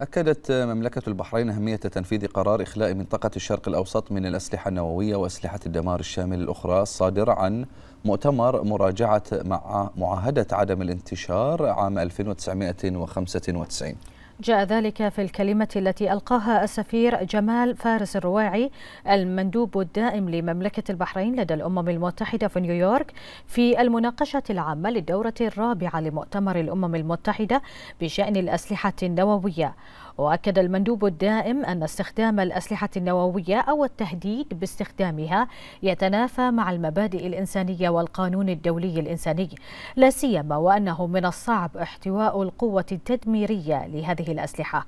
أكدت مملكة البحرين أهمية تنفيذ قرار إخلاء منطقة الشرق الأوسط من الأسلحة النووية وأسلحة الدمار الشامل الأخرى الصادرة عن مؤتمر مراجعة مع معاهدة عدم الانتشار عام 1995 جاء ذلك في الكلمة التي ألقاها السفير جمال فارس الرواعي المندوب الدائم لمملكة البحرين لدى الأمم المتحدة في نيويورك في المناقشة العامة للدورة الرابعة لمؤتمر الأمم المتحدة بشأن الأسلحة النووية وأكد المندوب الدائم أن استخدام الأسلحة النووية أو التهديد باستخدامها يتنافى مع المبادئ الإنسانية والقانون الدولي الإنساني لا سيما وأنه من الصعب احتواء القوة التدميرية لهذه هذه الأسلحة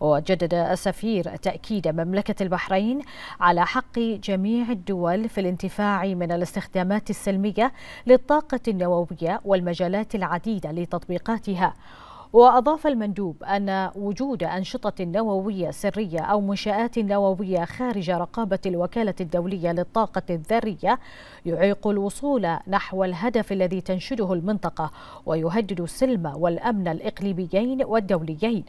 وجدد السفير تأكيد مملكة البحرين على حق جميع الدول في الانتفاع من الاستخدامات السلمية للطاقة النووية والمجالات العديدة لتطبيقاتها وأضاف المندوب أن وجود أنشطة نووية سرية أو منشآت نووية خارج رقابة الوكالة الدولية للطاقة الذرية يعيق الوصول نحو الهدف الذي تنشده المنطقة ويهدد السلم والأمن الإقليميين والدوليين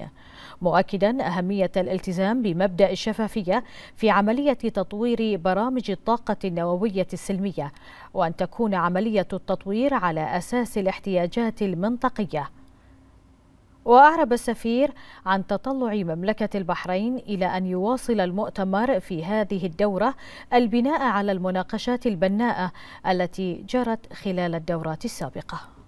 مؤكدا أهمية الالتزام بمبدأ الشفافية في عملية تطوير برامج الطاقة النووية السلمية وأن تكون عملية التطوير على أساس الاحتياجات المنطقية وأعرب السفير عن تطلع مملكة البحرين إلى أن يواصل المؤتمر في هذه الدورة البناء على المناقشات البناءة التي جرت خلال الدورات السابقة